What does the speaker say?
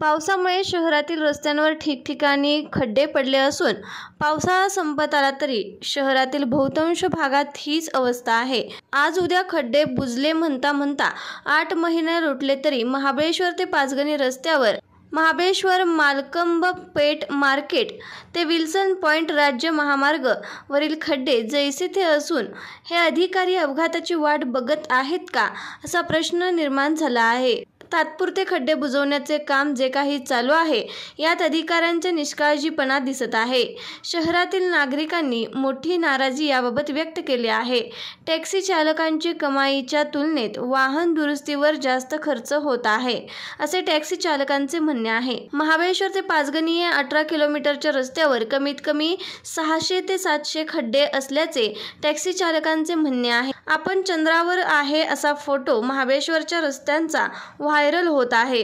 पावसामुळे शहरातील रस्त्यांवर ठिकठिकाणी खड्डे पडले असून पावसाळा संपत आला तरी शहरातील बहुतांश भागात हीच अवस्था आहे आज उद्या खड्डे बुजले म्हणता म्हणता आठ महिने रोटले तरी महाबळेश्वर ते पाचगणी रस्त्यावर महाबळेश्वर मालकंब पेट मार्केट ते विल्सन पॉइंट राज्य महामार्ग वरील खड्डे जैसे ते असून हे अधिकारी अपघाताची वाट बघत आहेत का असा प्रश्न निर्माण झाला आहे तात्पुरते खड्डे बुजवण्याचे काम जे काही चालू आहे यात अधिकाऱ्यांच्या निष्काळजीपणा दिसत आहे शहरातील नागरिकांनी मोठी नाराजी याबाबत व्यक्त केली आहे टॅक्सी चालकांची कमाईच्या तुलनेत वाहन दुरुस्तीवर जास्त खर्च होत आहे असे टॅक्सी चालकांचे म्हणणे आहे महाबळेश्वर ते पाचगणी या अठरा किलोमीटरच्या रस्त्यावर कमीत कमी सहाशे ते सातशे खड्डे असल्याचे टॅक्सी चालकांचे म्हणणे आहे आपण चंद्रावर आहे असा फोटो महाबळेश्वरच्या रस्त्यांचा व्हायरल होत आहे